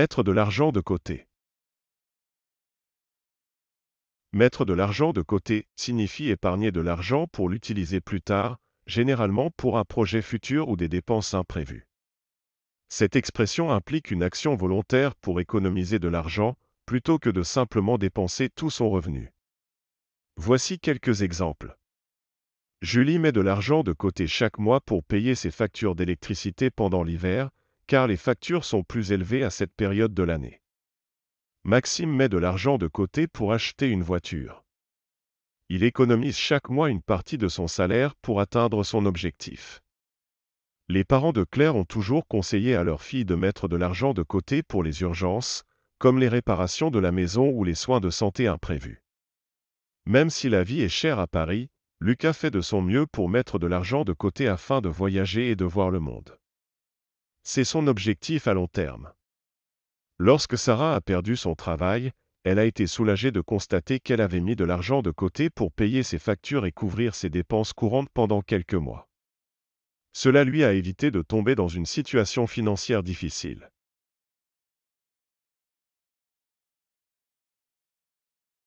Mettre de l'argent de côté. Mettre de l'argent de côté signifie épargner de l'argent pour l'utiliser plus tard, généralement pour un projet futur ou des dépenses imprévues. Cette expression implique une action volontaire pour économiser de l'argent, plutôt que de simplement dépenser tout son revenu. Voici quelques exemples. Julie met de l'argent de côté chaque mois pour payer ses factures d'électricité pendant l'hiver, car les factures sont plus élevées à cette période de l'année. Maxime met de l'argent de côté pour acheter une voiture. Il économise chaque mois une partie de son salaire pour atteindre son objectif. Les parents de Claire ont toujours conseillé à leur fille de mettre de l'argent de côté pour les urgences, comme les réparations de la maison ou les soins de santé imprévus. Même si la vie est chère à Paris, Lucas fait de son mieux pour mettre de l'argent de côté afin de voyager et de voir le monde. C'est son objectif à long terme. Lorsque Sarah a perdu son travail, elle a été soulagée de constater qu'elle avait mis de l'argent de côté pour payer ses factures et couvrir ses dépenses courantes pendant quelques mois. Cela lui a évité de tomber dans une situation financière difficile.